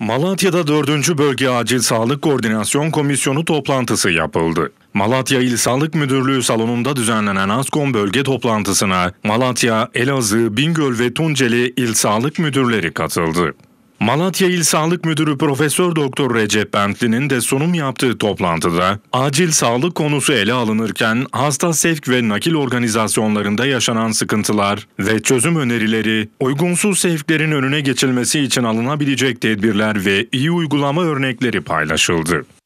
Malatya'da 4. Bölge Acil Sağlık Koordinasyon Komisyonu toplantısı yapıldı. Malatya İl Sağlık Müdürlüğü salonunda düzenlenen ASKOM bölge toplantısına Malatya, Elazığ, Bingöl ve Tunceli İl Sağlık Müdürleri katıldı. Malatya İl Sağlık Müdürü Profesör Doktor Recep Bentli'nin de sunum yaptığı toplantıda acil sağlık konusu ele alınırken hasta sevk ve nakil organizasyonlarında yaşanan sıkıntılar ve çözüm önerileri, uygunsuz sevklerin önüne geçilmesi için alınabilecek tedbirler ve iyi uygulama örnekleri paylaşıldı.